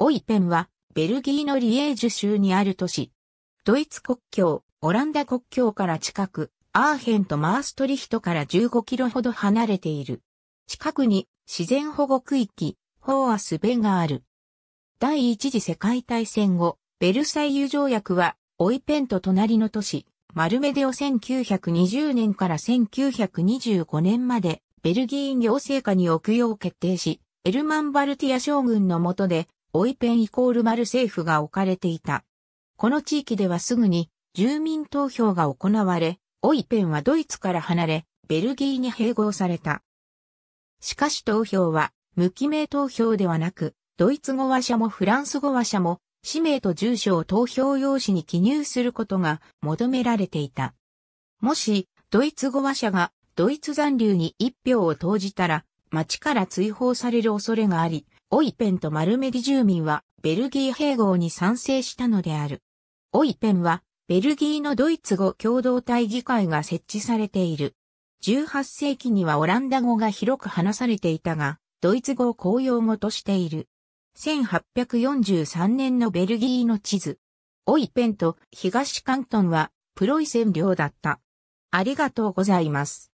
オイペンは、ベルギーのリエージュ州にある都市。ドイツ国境、オランダ国境から近く、アーヘンとマーストリヒトから15キロほど離れている。近くに自然保護区域、ホーアスベがある。第一次世界大戦後、ベルサイユ条約は、オイペンと隣の都市、マルメデを1920年から1925年まで、ベルギー行政下に置くよう決定し、エルマン・バルティア将軍の下で、オイペンイコールマル政府が置かれていた。この地域ではすぐに住民投票が行われ、オイペンはドイツから離れ、ベルギーに併合された。しかし投票は無記名投票ではなく、ドイツ語話者もフランス語話者も、氏名と住所を投票用紙に記入することが求められていた。もし、ドイツ語話者がドイツ残留に一票を投じたら、町から追放される恐れがあり、オイペンとマルメディ住民はベルギー併合に賛成したのである。オイペンはベルギーのドイツ語共同体議会が設置されている。18世紀にはオランダ語が広く話されていたが、ドイツ語を公用語としている。1843年のベルギーの地図。オイペンと東関東はプロイセン領だった。ありがとうございます。